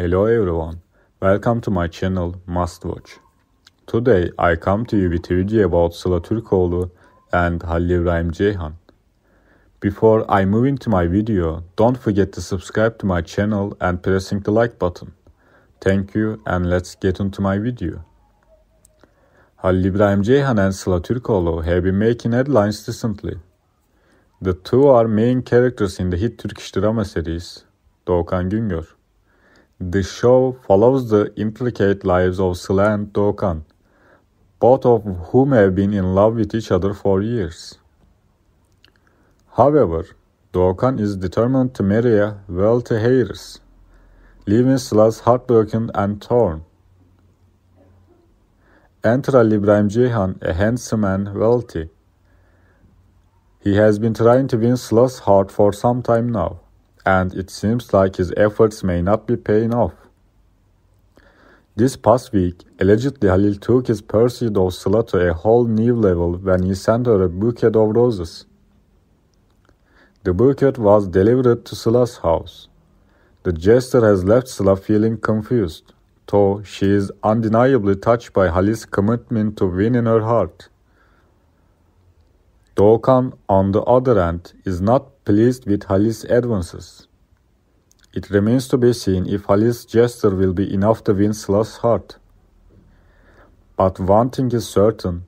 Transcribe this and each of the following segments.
Hello everyone, welcome to my channel Must Watch. Today I come to you with a video about Sıla Türkoğlu and Halil İbrahim Ceyhan. Before I move into my video, don't forget to subscribe to my channel and pressing the like button. Thank you and let's get into my video. Halil İbrahim Ceyhan and Sıla Türkoğlu have been making headlines recently. The two are main characters in the hit Turkish drama series Doğukan Güngör. The show follows the intricate lives of Sila and Dokan, both of whom have been in love with each other for years. However, Dokan is determined to marry a wealthy heiress, leaving Silas heartbroken and torn. Enter Ali Ibrahim Ceyhan, a handsome and wealthy. He has been trying to win Silas' heart for some time now and it seems like his efforts may not be paying off. This past week, allegedly Halil took his pursuit of Sıla to a whole new level when he sent her a bouquet of roses. The bouquet was delivered to Sıla's house. The gesture has left Sıla feeling confused, though she is undeniably touched by Halil's commitment to winning her heart. Dokan, on the other hand, is not pleased with Halil's advances. It remains to be seen if Halil's gesture will be enough to win Slav's heart. But one thing is certain,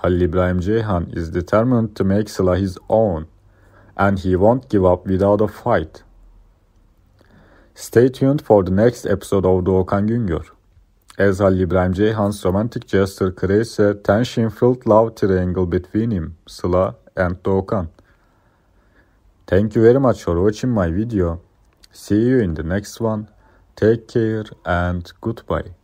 Halil İbrahim Ceyhan is determined to make Sila his own, and he won't give up without a fight. Stay tuned for the next episode of Dokan Güngör. Ezhal İbrahim Ceyhan's romantic gesture creates a tension-filled love triangle between him, Sıla and Doğukan. Thank you very much for watching my video. See you in the next one. Take care and goodbye.